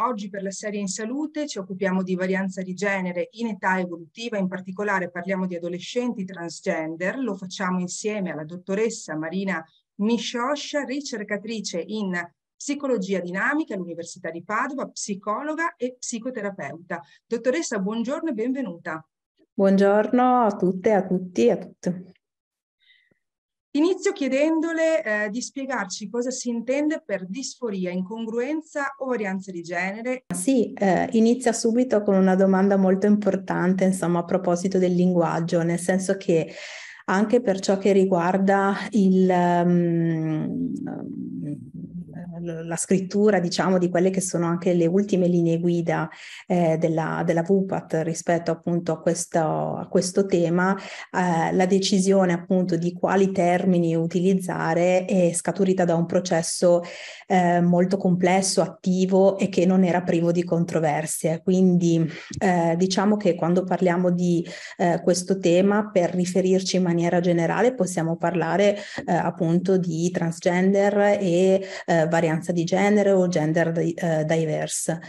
Oggi per la serie in salute ci occupiamo di varianza di genere in età evolutiva, in particolare parliamo di adolescenti transgender, lo facciamo insieme alla dottoressa Marina Mishoscia, ricercatrice in psicologia dinamica all'Università di Padova, psicologa e psicoterapeuta. Dottoressa, buongiorno e benvenuta. Buongiorno a tutte, a tutti e a tutti. Inizio chiedendole eh, di spiegarci cosa si intende per disforia, incongruenza o varianza di genere. Sì, eh, inizia subito con una domanda molto importante, insomma, a proposito del linguaggio, nel senso che anche per ciò che riguarda il, um, la scrittura diciamo di quelle che sono anche le ultime linee guida eh, della, della VUPAT rispetto appunto a questo, a questo tema, eh, la decisione appunto di quali termini utilizzare è scaturita da un processo eh, molto complesso, attivo e che non era privo di controversie. Quindi eh, diciamo che quando parliamo di eh, questo tema per riferirci in maniera generale possiamo parlare eh, appunto di transgender e eh, varianti uguaglianza di genere o gender eh, diverse.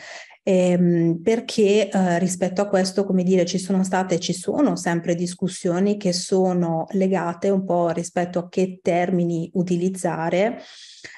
Ehm, perché eh, rispetto a questo, come dire, ci sono state e ci sono sempre discussioni che sono legate un po' rispetto a che termini utilizzare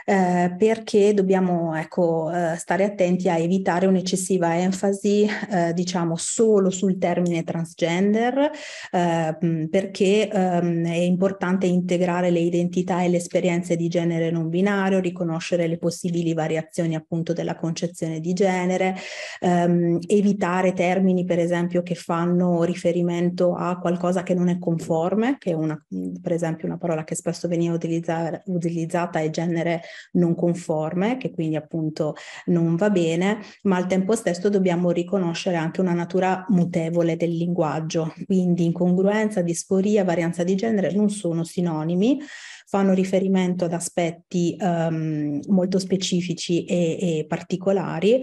eh, perché dobbiamo ecco, eh, stare attenti a evitare un'eccessiva enfasi eh, diciamo solo sul termine transgender eh, mm, perché ehm, è importante integrare le identità e le esperienze di genere non binario, riconoscere le possibili variazioni appunto della concezione di genere, ehm, evitare termini per esempio che fanno riferimento a qualcosa che non è conforme, che è una, mm, per esempio una parola che spesso veniva utilizza- utilizzata è genere non conforme, che quindi appunto non va bene, ma al tempo stesso dobbiamo riconoscere anche una natura mutevole del linguaggio. Quindi incongruenza, disforia, varianza di genere non sono sinonimi, fanno riferimento ad aspetti um, molto specifici e, e particolari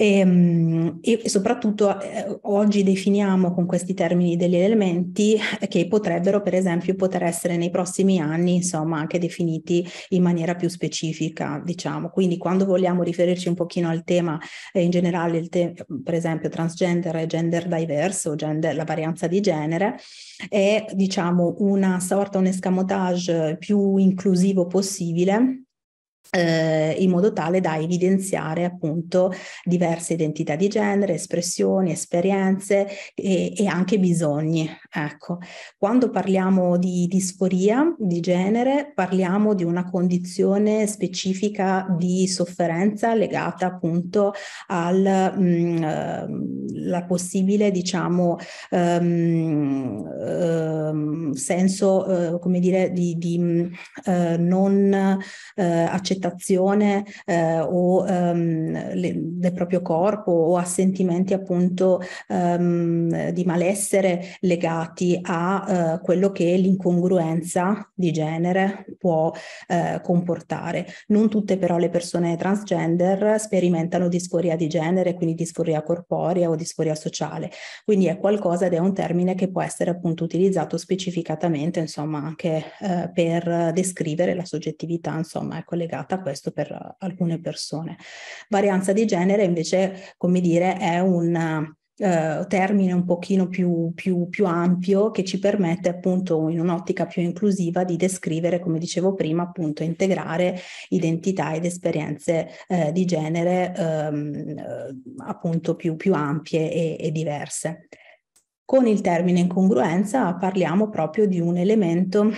e, ehm, e soprattutto eh, oggi definiamo con questi termini degli elementi eh, che potrebbero per esempio poter essere nei prossimi anni insomma anche definiti in maniera più specifica diciamo quindi quando vogliamo riferirci un pochino al tema eh, in generale il te- per esempio transgender e gender diverse o gender, la varianza di genere è diciamo una sorta un escamotage più inclusivo possibile eh, in modo tale da evidenziare appunto diverse identità di genere, espressioni, esperienze e, e anche bisogni. Ecco, quando parliamo di disforia di genere, parliamo di una condizione specifica di sofferenza legata appunto alla mm, eh, possibile, diciamo, um, um, senso, uh, come dire, di, di uh, non uh, accettazione eh, o ehm, le, del proprio corpo o a sentimenti appunto ehm, di malessere legati a eh, quello che l'incongruenza di genere può eh, comportare. Non tutte però le persone transgender sperimentano disforia di genere, quindi disforia corporea o disforia sociale, quindi è qualcosa ed è un termine che può essere appunto utilizzato specificatamente insomma anche eh, per descrivere la soggettività insomma è collegata complicata questo per alcune persone. Varianza di genere invece, come dire, è un eh, termine un pochino più, più, più ampio che ci permette appunto in un'ottica più inclusiva di descrivere, come dicevo prima, appunto integrare identità ed esperienze eh, di genere ehm, appunto più, più ampie e, e diverse. Con il termine incongruenza parliamo proprio di un elemento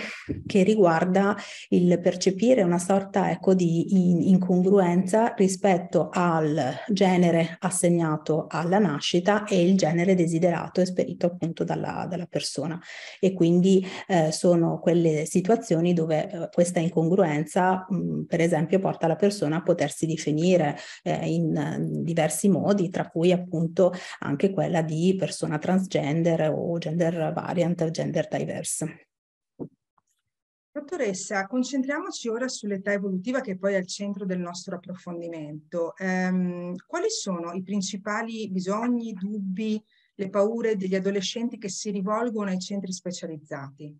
che riguarda il percepire una sorta ecco, di incongruenza rispetto al genere assegnato alla nascita e il genere desiderato e esperito appunto dalla, dalla persona. E quindi eh, sono quelle situazioni dove eh, questa incongruenza, mh, mm, per esempio, porta la persona a potersi definire eh, in eh, diversi modi, tra cui appunto anche quella di persona transgender gender o gender variant o gender diverse. Dottoressa, concentriamoci ora sull'età evolutiva che è poi è al centro del nostro approfondimento. Ehm, quali sono i principali bisogni, dubbi, le paure degli adolescenti che si rivolgono ai centri specializzati?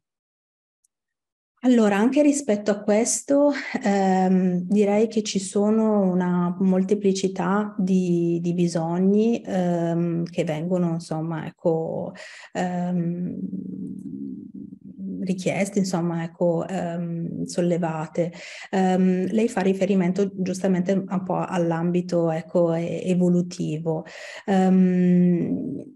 Allora, anche rispetto a questo, ehm, direi che ci sono una molteplicità di, di bisogni ehm, che vengono, insomma, ecco, ehm, richieste, insomma, ecco, ehm, sollevate. Ehm, lei fa riferimento giustamente un po' all'ambito ecco, evolutivo. Ehm,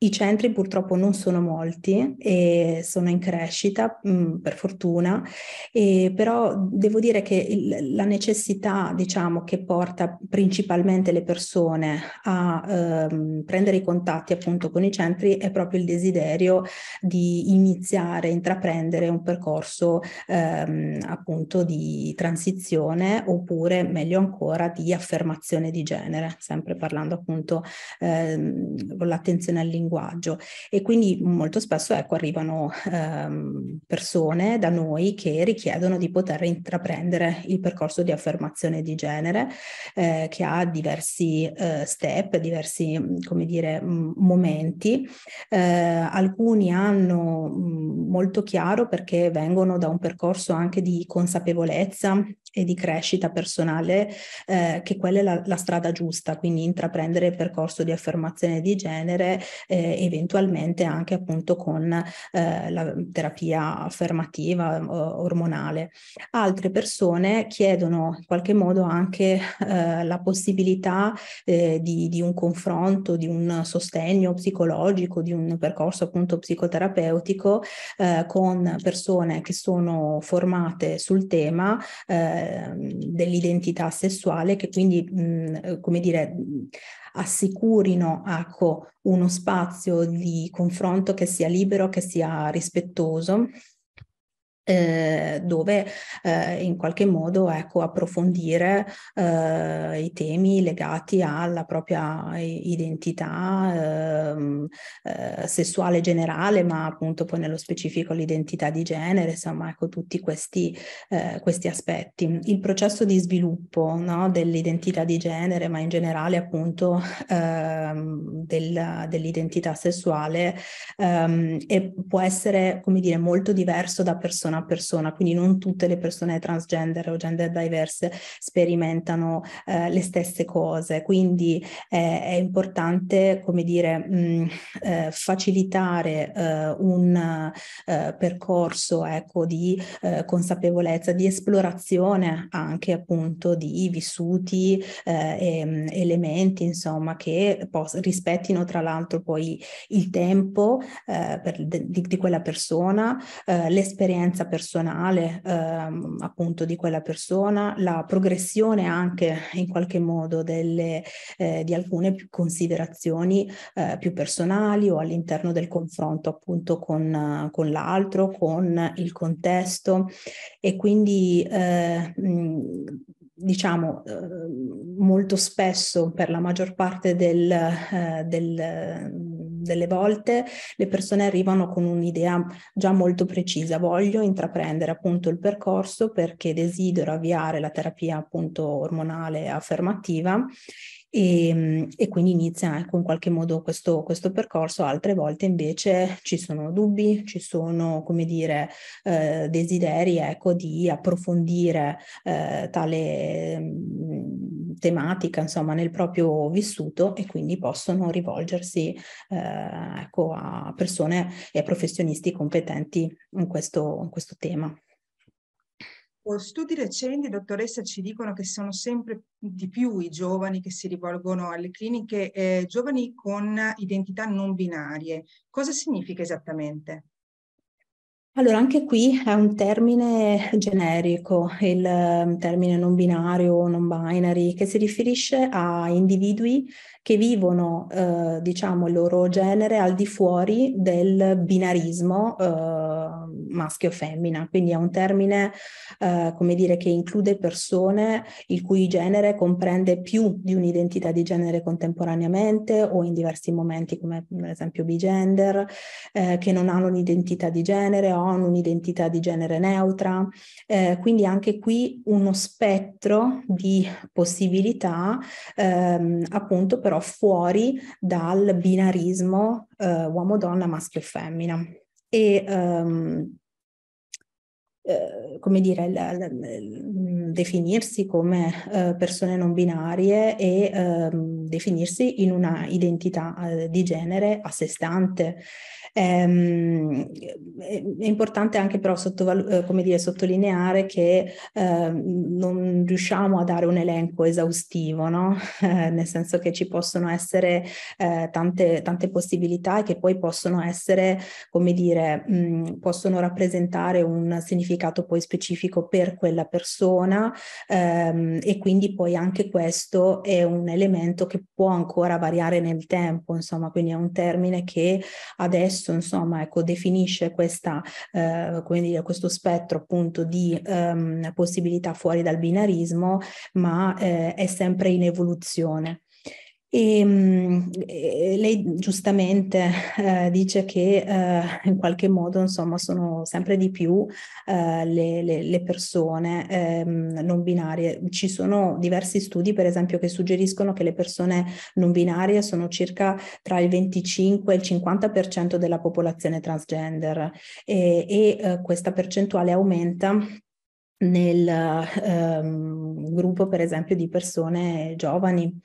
i centri purtroppo non sono molti e sono in crescita, mh, mm, per fortuna, e però devo dire che il, la necessità, diciamo, che porta principalmente le persone a ehm, prendere i contatti appunto con i centri è proprio il desiderio di iniziare, intraprendere un percorso ehm, appunto di transizione oppure meglio ancora di affermazione di genere, sempre parlando appunto ehm, con l'attenzione all'inglese linguaggio e quindi molto spesso ecco, arrivano ehm, persone da noi che richiedono di poter intraprendere il percorso di affermazione di genere eh, che ha diversi eh, step, diversi mm, come dire, m- momenti. Eh, alcuni hanno m- mm, molto chiaro perché vengono da un percorso anche di consapevolezza e di crescita personale, eh, che quella è la, la, strada giusta, quindi intraprendere il percorso di affermazione di genere, eh, eventualmente anche appunto con eh, la terapia affermativa eh, ormonale. Altre persone chiedono in qualche modo anche eh, la possibilità eh, di, di un confronto, di un sostegno psicologico, di un percorso appunto psicoterapeutico eh, con persone che sono formate sul tema. Eh, Ehm, dell'identità sessuale che quindi, mh, eh, come dire, assicurino ecco, uno spazio di confronto che sia libero, che sia rispettoso eh, dove eh, in qualche modo ecco, approfondire eh, i temi legati alla propria identità ehm, eh, sessuale generale, ma appunto poi nello specifico l'identità di genere, insomma ecco, tutti questi, eh, questi aspetti. Il processo di sviluppo no, dell'identità di genere, ma in generale appunto ehm, del, dell'identità sessuale, ehm, può essere come dire, molto diverso da persona una persona, quindi non tutte le persone transgender o gender diverse sperimentano eh, le stesse cose, quindi eh, è importante, come dire, mh, mm, eh, facilitare eh, un eh, percorso ecco, di eh, consapevolezza, di esplorazione anche appunto di vissuti e mm, elementi, insomma, che pos- rispettino tra l'altro poi il tempo per, di, di, quella persona, l'esperienza personale ehm, appunto di quella persona, la progressione anche in qualche modo delle, eh, di alcune considerazioni eh, più personali o all'interno del confronto appunto con, con l'altro, con il contesto e quindi eh, mh, diciamo eh, molto spesso per la maggior parte del, eh, del delle volte le persone arrivano con un'idea già molto precisa, voglio intraprendere appunto il percorso perché desidero avviare la terapia appunto ormonale affermativa e, ehm, e, quindi inizia ecco, in qualche modo questo, questo, percorso, altre volte invece ci sono dubbi, ci sono come dire eh, desideri ecco, di approfondire eh, tale tematica, insomma, nel proprio vissuto e quindi possono rivolgersi eh, ecco, a persone e a professionisti competenti in questo, in questo tema. Studi recenti, dottoressa, ci dicono che sono sempre di più i giovani che si rivolgono alle cliniche, eh, giovani con identità non binarie. Cosa significa esattamente? Allora, anche qui è un termine generico, il ehm, termine non binario, non binary, che si riferisce a individui che vivono eh, diciamo il loro genere al di fuori del binarismo eh, maschio-femmina, quindi è un termine eh, come dire che include persone il cui genere comprende più di un'identità di genere contemporaneamente o in diversi momenti come per mm, esempio bigender, eh, che non hanno un'identità di genere o hanno un'identità di genere neutra, eh, quindi anche qui uno spettro di possibilità ehm, appunto però però fuori dal binarismo eh, uomo-donna, maschio-femmina. E, um, eh, come dire, il, la, la, definirsi come eh, persone non binarie e eh, definirsi in una identità eh, di genere a sé stante. Ehm, è importante anche però sottovalu- eh, come dire, sottolineare che ehm, non riusciamo a dare un elenco esaustivo, no? nel senso che ci possono essere eh, tante, tante, possibilità e che poi possono essere, come dire, mh, possono rappresentare un significato poi specifico per quella persona zona ehm, e quindi poi anche questo è un elemento che può ancora variare nel tempo, insomma, quindi è un termine che adesso, insomma, ecco, definisce questa, eh, come dire, questo spettro appunto di ehm, possibilità fuori dal binarismo, ma eh, è sempre in evoluzione. E, ehm, eh, lei giustamente eh, dice che eh, in qualche modo insomma sono sempre di più eh, le, le, le, persone ehm, non binarie. Ci sono diversi studi per esempio che suggeriscono che le persone non binarie sono circa tra il 25 e il 50% della popolazione transgender e, e eh, questa percentuale aumenta nel ehm, gruppo per esempio di persone giovani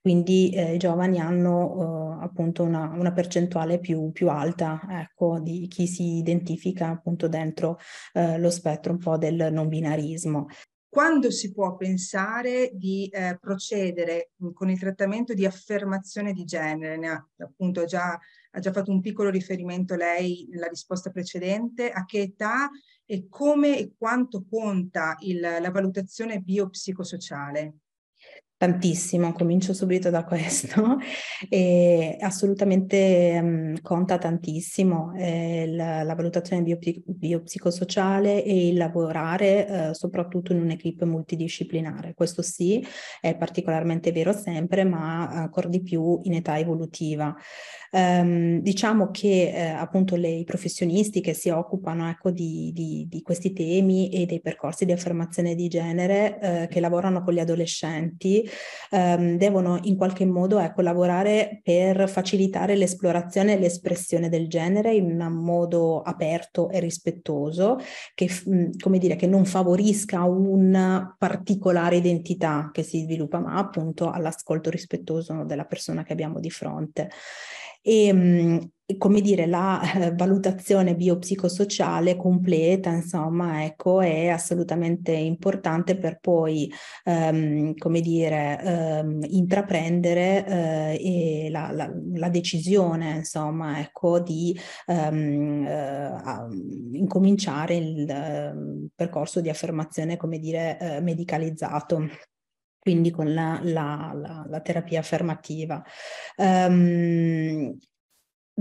quindi eh, i giovani hanno eh, appunto una, una percentuale più, più, alta ecco, di chi si identifica appunto dentro eh, lo spettro un po' del non binarismo. Quando si può pensare di eh, procedere mm, con il trattamento di affermazione di genere? Ne ha appunto già, ha già fatto un piccolo riferimento lei nella risposta precedente. A che età e come e quanto conta il, la valutazione biopsicosociale? tantissimo, comincio subito da questo, e assolutamente mh, mm, conta tantissimo eh, la, la, valutazione biopsicosociale e il lavorare eh, soprattutto in un'equipe multidisciplinare. Questo sì, è particolarmente vero sempre, ma ancora di più in età evolutiva. Ehm, diciamo che eh, appunto le, i professionisti che si occupano ecco, di, di, di, questi temi e dei percorsi di affermazione di genere eh, che lavorano con gli adolescenti ehm, devono in qualche modo ecco, lavorare per facilitare l'esplorazione e l'espressione del genere in un modo aperto e rispettoso che, mh, mm, come dire, che non favorisca una particolare identità che si sviluppa ma appunto all'ascolto rispettoso della persona che abbiamo di fronte. Ehm, e, come dire, la eh, valutazione biopsicosociale completa, insomma, ecco, è assolutamente importante per poi, ehm, come dire, ehm, intraprendere eh, la, la, la, decisione, insomma, ecco, di ehm, eh, incominciare il eh, percorso di affermazione, come dire, eh, medicalizzato quindi con la, la, la, la terapia affermativa. Um,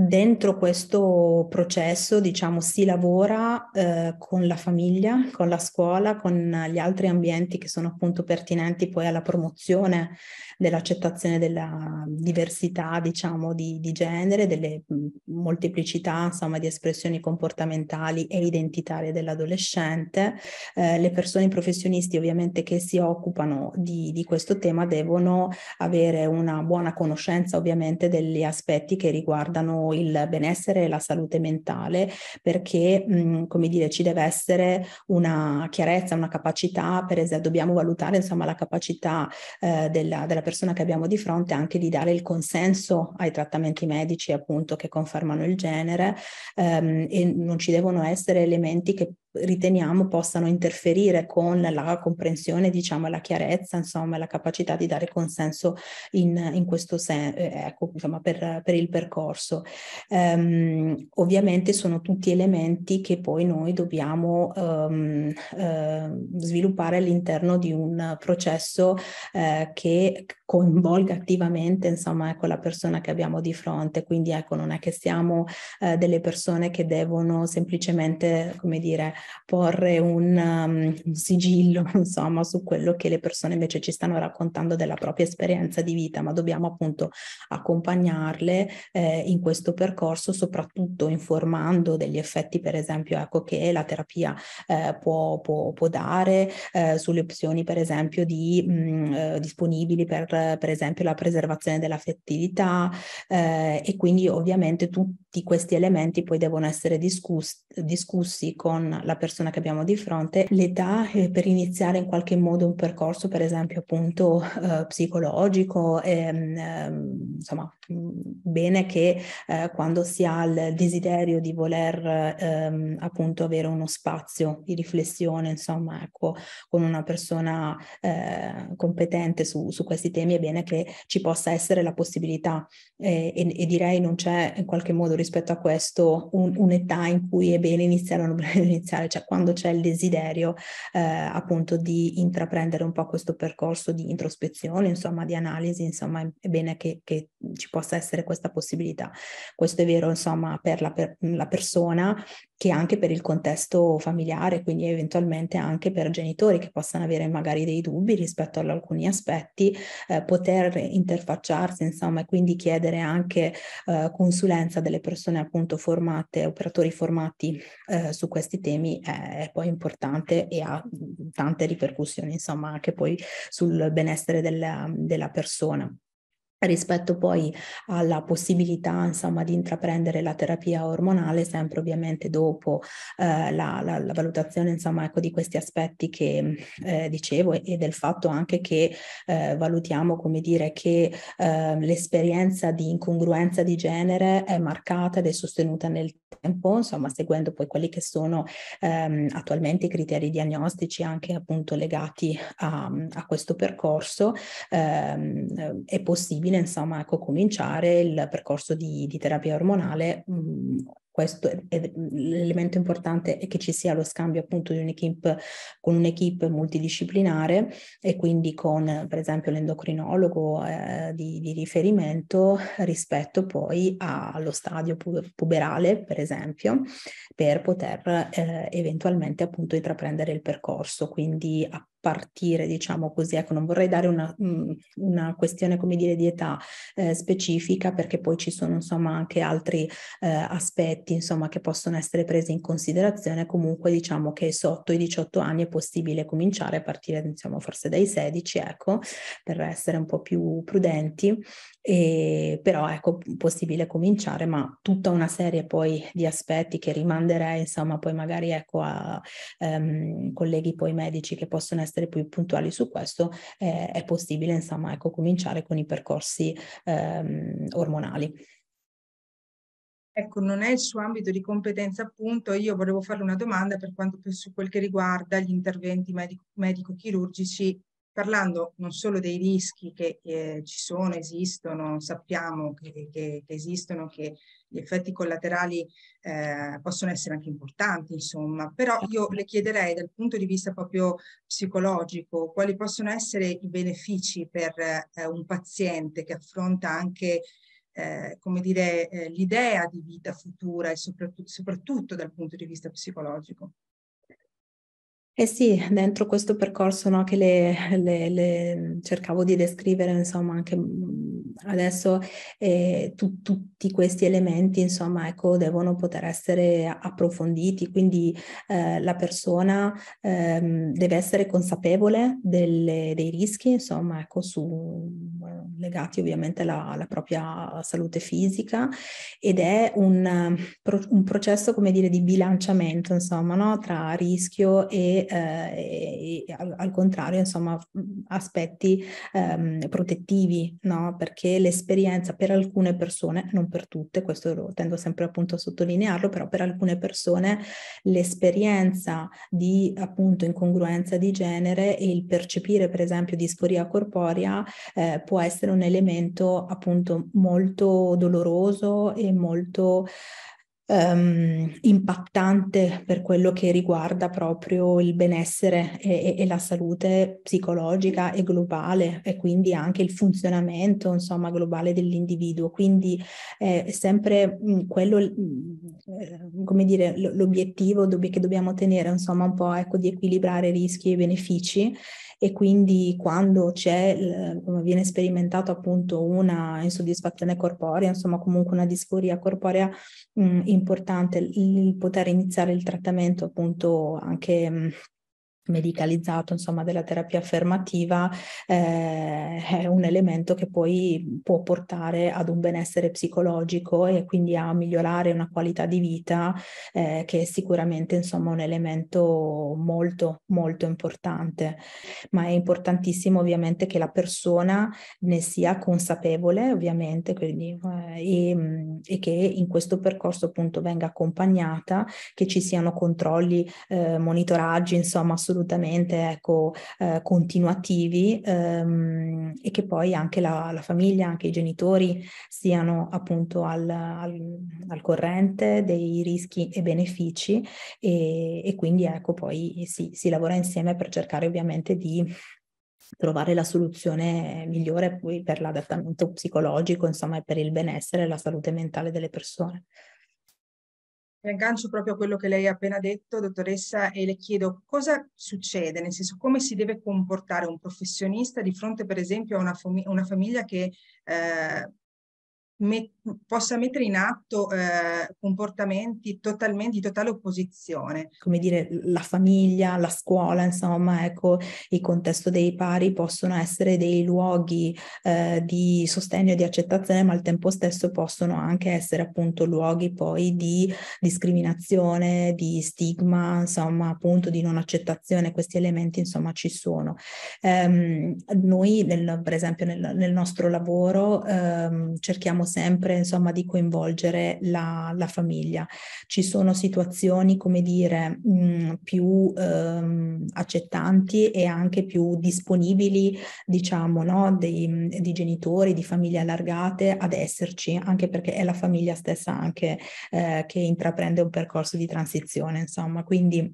Dentro questo processo, diciamo, si lavora eh, con la famiglia, con la scuola, con gli altri ambienti che sono appunto pertinenti poi alla promozione dell'accettazione della diversità, diciamo, di, di genere, delle mm, molteplicità, insomma, di espressioni comportamentali e identitarie dell'adolescente. Eh, le persone professionisti ovviamente che si occupano di, di questo tema devono avere una buona conoscenza ovviamente degli aspetti che riguardano il benessere e la salute mentale, perché, mh, mm, come dire, ci deve essere una chiarezza, una capacità, per esempio, dobbiamo valutare insomma la capacità eh, della, della persona che abbiamo di fronte anche di dare il consenso ai trattamenti medici, appunto, che confermano il genere, ehm, e non ci devono essere elementi che riteniamo possano interferire con la comprensione, diciamo, la chiarezza, insomma, la capacità di dare consenso in, in questo senso, eh, ecco, insomma, per, per il percorso. Um, ovviamente sono tutti elementi che poi noi dobbiamo um, uh, sviluppare all'interno di un processo uh, che coinvolga attivamente, insomma, ecco, la persona che abbiamo di fronte. Quindi, ecco, non è che siamo uh, delle persone che devono semplicemente, come dire, porre un, um, un sigillo, insomma, su quello che le persone invece ci stanno raccontando della propria esperienza di vita, ma dobbiamo appunto accompagnarle eh, in questo percorso, soprattutto informando degli effetti, per esempio, ecco, che la terapia eh, può, può, può, dare eh, sulle opzioni, per esempio, di, mh, mm, eh, disponibili per, per esempio, la preservazione della dell'affettività eh, e quindi ovviamente tutti questi elementi poi devono essere discussi, discussi con la persona che abbiamo di fronte, l'età eh, per iniziare in qualche modo un percorso, per esempio appunto eh, psicologico, ehm, ehm insomma, bene che eh, quando si ha il desiderio di voler ehm, appunto avere uno spazio di riflessione, insomma, ecco, con una persona eh, competente su, su, questi temi, è bene che ci possa essere la possibilità eh, e, e, direi non c'è in qualche modo rispetto a questo un, un'età in cui è bene iniziare o non iniziare iniziare, cioè quando c'è il desiderio eh, appunto di intraprendere un po' questo percorso di introspezione, insomma di analisi, insomma è bene che, che ci possa essere questa possibilità. Questo è vero insomma per la, per la persona che anche per il contesto familiare, quindi eventualmente anche per genitori che possano avere magari dei dubbi rispetto ad alcuni aspetti, eh, poter interfacciarsi, insomma, e quindi chiedere anche eh, consulenza delle persone appunto formate, operatori formati eh, su questi temi è, poi importante e ha tante ripercussioni, insomma, anche poi sul benessere della, della persona rispetto poi alla possibilità insomma di intraprendere la terapia ormonale sempre ovviamente dopo eh, la, la, la, valutazione insomma ecco di questi aspetti che eh, dicevo e, e, del fatto anche che eh, valutiamo come dire che ehm, l'esperienza di incongruenza di genere è marcata ed è sostenuta nel tempo insomma seguendo poi quelli che sono ehm, attualmente i criteri diagnostici anche appunto legati a, a questo percorso ehm, è possibile bambina insomma ecco cominciare il percorso di, di terapia ormonale mm, questo è, è, l'elemento importante è che ci sia lo scambio appunto di un'equipe con un'equipe multidisciplinare e quindi con per esempio l'endocrinologo eh, di, di, riferimento rispetto poi allo stadio puberale per esempio per poter eh, eventualmente appunto intraprendere il percorso quindi a, partire, diciamo così. Ecco, non vorrei dare una, mm, una questione, come dire, di età eh, specifica, perché poi ci sono, insomma, anche altri eh, aspetti, insomma, che possono essere presi in considerazione. Comunque, diciamo che sotto i 18 anni è possibile cominciare a partire, insomma, diciamo, forse dai 16, ecco, per essere un po' più prudenti. E, però ecco, possibile cominciare, ma tutta una serie poi di aspetti che rimanderei, insomma, poi magari ecco a ehm, colleghi poi medici che possono essere più puntuali su questo, eh, è possibile, insomma, ecco, cominciare con i percorsi ehm, ormonali. Ecco, non è il suo ambito di competenza, appunto. Io volevo farle una domanda per quanto più su quel che riguarda gli interventi medico-chirurgici parlando non solo dei rischi che eh, ci sono, esistono, sappiamo che, che, che, esistono, che gli effetti collaterali eh, possono essere anche importanti, insomma, però io le chiederei dal punto di vista proprio psicologico quali possono essere i benefici per eh, un paziente che affronta anche eh, come dire, eh, l'idea di vita futura e soprattutto, soprattutto dal punto di vista psicologico. Eh sì, dentro questo percorso no, che le, le, le, cercavo di descrivere, insomma, anche mm, adesso eh, tu, tutti questi elementi, insomma, ecco, devono poter essere approfonditi, quindi eh, la persona eh, deve essere consapevole delle, dei rischi, insomma, ecco, su, legati ovviamente alla, alla, propria salute fisica ed è un, un processo, come dire, di bilanciamento, insomma, no, tra rischio e eh, e, e al, al, contrario, insomma, aspetti ehm, protettivi, no? Perché l'esperienza per alcune persone, non per tutte, questo lo tendo sempre appunto a sottolinearlo, però per alcune persone l'esperienza di appunto incongruenza di genere e il percepire per esempio disforia corporea eh, può essere un elemento appunto molto doloroso e molto um, impattante per quello che riguarda proprio il benessere e, e, e, la salute psicologica e globale e quindi anche il funzionamento insomma, globale dell'individuo. Quindi è sempre mm, quello, mm, come dire, l'obiettivo che dobbiamo tenere, insomma un po' ecco, di equilibrare rischi e benefici e quindi quando c'è, come viene sperimentato appunto una insoddisfazione corporea, insomma comunque una disforia corporea mh, mm, importante, il poter iniziare il trattamento appunto anche mh, mm, medicalizzato, insomma, della terapia affermativa eh, è un elemento che poi può portare ad un benessere psicologico e quindi a migliorare una qualità di vita eh, che è sicuramente, insomma, un elemento molto, molto importante. Ma è importantissimo ovviamente che la persona ne sia consapevole, ovviamente, quindi, eh, e, mm, e, che in questo percorso appunto venga accompagnata, che ci siano controlli, eh, monitoraggi, insomma, assolutamente assolutamente ecco, eh, continuativi ehm, e che poi anche la, la, famiglia, anche i genitori siano appunto al, al, al corrente dei rischi e benefici e, e quindi ecco poi si, si lavora insieme per cercare ovviamente di trovare la soluzione migliore poi per l'adattamento psicologico, insomma, e per il benessere e la salute mentale delle persone. Mi aggancio proprio a quello che lei ha appena detto, dottoressa, e le chiedo cosa succede, nel senso come si deve comportare un professionista di fronte per esempio a una, fam una famiglia che eh, met- possa mettere in atto eh, comportamenti totalmente di totale opposizione. Come dire, la famiglia, la scuola, insomma, ecco, il contesto dei pari possono essere dei luoghi eh, di sostegno e di accettazione, ma al tempo stesso possono anche essere appunto luoghi poi di discriminazione, di stigma, insomma, appunto di non accettazione, questi elementi insomma ci sono. Ehm, noi, nel, per esempio, nel, nel nostro lavoro ehm, cerchiamo sempre insomma di coinvolgere la, la famiglia. Ci sono situazioni come dire mh, più ehm, accettanti e anche più disponibili diciamo no, dei, di genitori, di famiglie allargate ad esserci anche perché è la famiglia stessa anche eh, che intraprende un percorso di transizione insomma quindi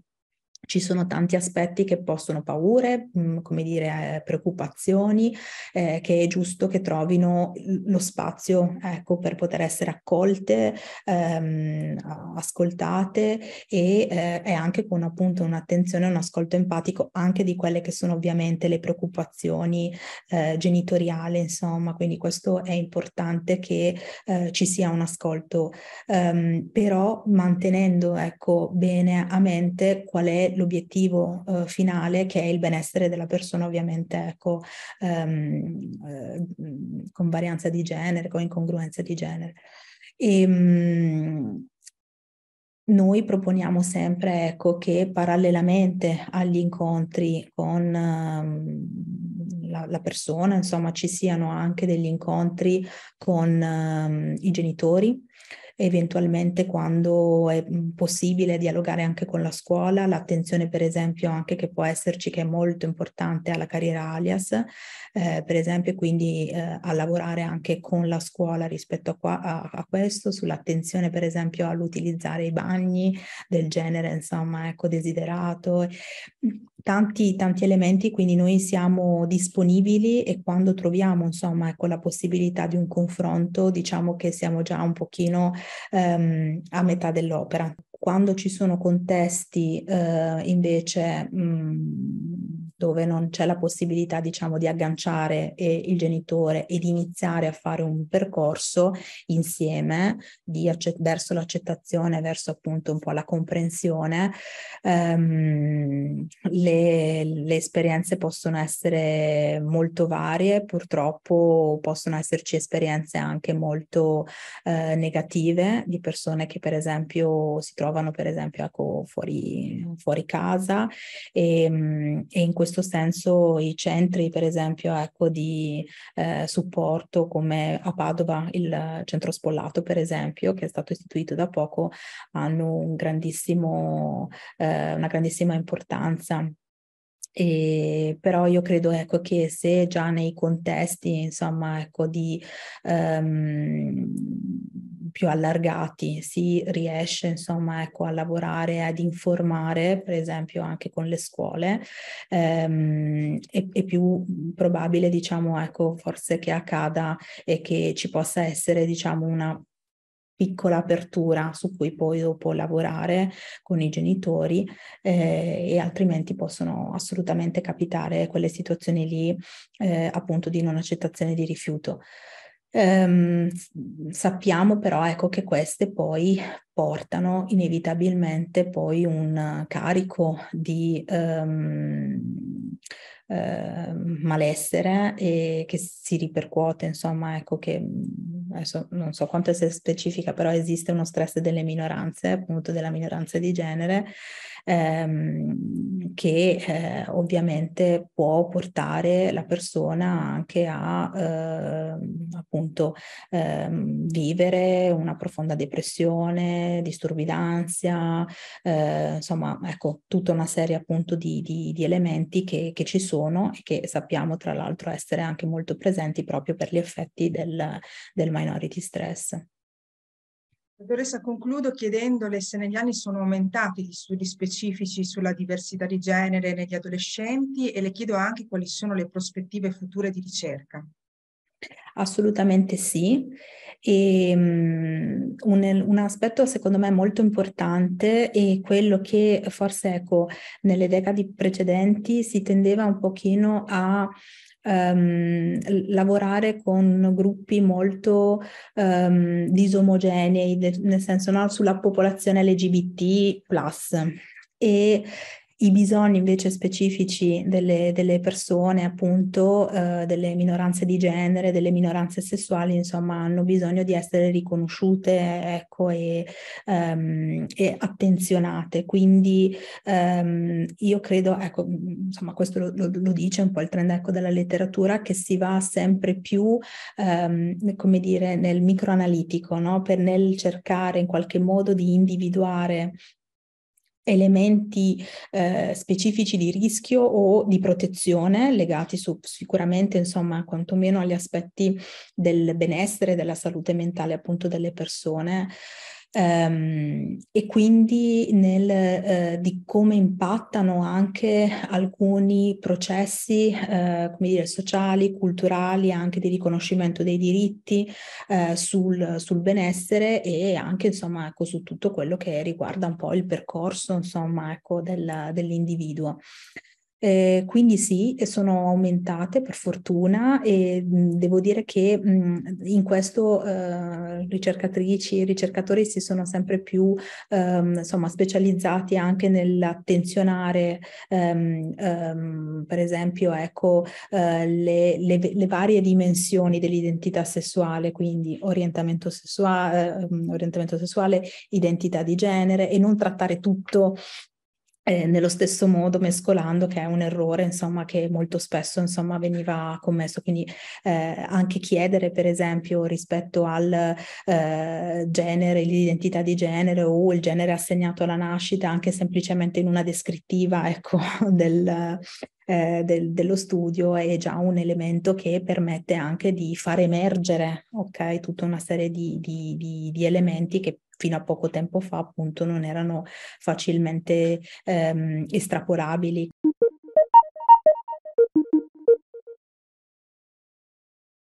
ci sono tanti aspetti che possono paure, mm, come dire, eh, preoccupazioni, eh, che è giusto che trovino lo spazio ecco, per poter essere accolte, ehm, ascoltate e, eh, anche con appunto un'attenzione, un ascolto empatico anche di quelle che sono ovviamente le preoccupazioni eh, genitoriali, insomma, quindi questo è importante che eh, ci sia un ascolto, um, però mantenendo ecco, bene a mente qual è l'obiettivo eh, finale che è il benessere della persona ovviamente ecco, ehm, eh, con varianza di genere, con incongruenza di genere. E, ehm, mh, noi proponiamo sempre ecco, che parallelamente agli incontri con um, la, la, persona, insomma, ci siano anche degli incontri con um, i genitori, eventualmente quando è mhmm, possibile dialogare anche con la scuola, l'attenzione per esempio anche che può esserci che è molto importante alla carriera alias, eh, per esempio quindi eh, a lavorare anche con la scuola rispetto a, qua, a, a questo, sull'attenzione per esempio all'utilizzare i bagni del genere insomma ecco desiderato tanti, tanti elementi, quindi noi siamo disponibili e quando troviamo insomma ecco, la possibilità di un confronto diciamo che siamo già un pochino ehm, a metà dell'opera. Quando ci sono contesti eh, invece mh, mm, dove non c'è la possibilità, diciamo, di agganciare eh, il genitore e di iniziare a fare un percorso insieme di accett- verso l'accettazione, verso appunto un po' la comprensione, ehm, le, le esperienze possono essere molto varie, purtroppo possono esserci esperienze anche molto eh, negative di persone che per esempio si trovano per esempio ecco, fuori, fuori casa e, ehm, e in questo questo senso i centri, per esempio, ecco, di eh, supporto come a Padova, il centro Spollato, per esempio, che è stato istituito da poco, hanno un grandissimo, eh, una grandissima importanza. E però io credo ecco, che se già nei contesti insomma, ecco, di, um, più allargati, si riesce insomma ecco, a lavorare, ad informare per esempio anche con le scuole, ehm, è, è, più probabile diciamo ecco forse che accada e che ci possa essere diciamo una piccola apertura su cui poi dopo lavorare con i genitori eh, e altrimenti possono assolutamente capitare quelle situazioni lì eh, appunto di non accettazione di rifiuto. Ehm, sappiamo però ecco, che queste poi portano inevitabilmente poi un carico di ehm, eh, malessere e che si ripercuote, insomma, ecco che adesso non so quanto sia specifica, però esiste uno stress delle minoranze, appunto della minoranza di genere ehm, che eh, ovviamente può portare la persona anche a eh, appunto ehm, vivere una profonda depressione, disturbi d'ansia, eh, insomma ecco tutta una serie appunto di, di, di elementi che, che, ci sono e che sappiamo tra l'altro essere anche molto presenti proprio per gli effetti del, del minority stress. Dottoressa, concludo chiedendole se negli anni sono aumentati gli studi specifici sulla diversità di genere negli adolescenti e le chiedo anche quali sono le prospettive future di ricerca. Assolutamente sì. E, um, un, un, aspetto secondo me molto importante è quello che forse ecco, nelle decadi precedenti si tendeva un pochino a ehm, lavorare con gruppi molto ehm, disomogenei, nel senso no, sulla popolazione LGBT+. E i bisogni invece specifici delle, delle persone, appunto, eh, delle minoranze di genere, delle minoranze sessuali, insomma, hanno bisogno di essere riconosciute ecco, e, um, e attenzionate. Quindi um, io credo, ecco, insomma, questo lo, lo, dice un po' il trend ecco, della letteratura, che si va sempre più, um, come dire, nel microanalitico, no? per nel cercare in qualche modo di individuare elementi eh, specifici di rischio o di protezione legati su, sicuramente insomma quantomeno agli aspetti del benessere, della salute mentale appunto delle persone. Um, e quindi nel, uh, di come impattano anche alcuni processi uh, dire, sociali, culturali, anche di riconoscimento dei diritti uh, sul, sul, benessere e anche insomma, ecco, su tutto quello che riguarda un po' il percorso insomma, ecco, del, dell'individuo. Eh, quindi sì, sono aumentate per fortuna e mh, mhmm, devo dire che mh, mhmm, in questo eh, ricercatrici e ricercatori si sono sempre più ehm, insomma, specializzati anche nell'attenzionare ehm, ehm, per esempio ecco, eh, le, le, le, varie dimensioni dell'identità sessuale, quindi orientamento sessuale, eh, mhmm, orientamento sessuale, identità di genere e non trattare tutto eh, nello stesso modo mescolando, che è un errore insomma, che molto spesso insomma, veniva commesso. Quindi eh, anche chiedere, per esempio, rispetto al eh, genere, l'identità di genere o il genere assegnato alla nascita, anche semplicemente in una descrittiva ecco, del, eh, del, dello studio è già un elemento che permette anche di far emergere okay, tutta una serie di, di, di, di elementi che fino a poco tempo fa appunto non erano facilmente ehm, estrapolabili.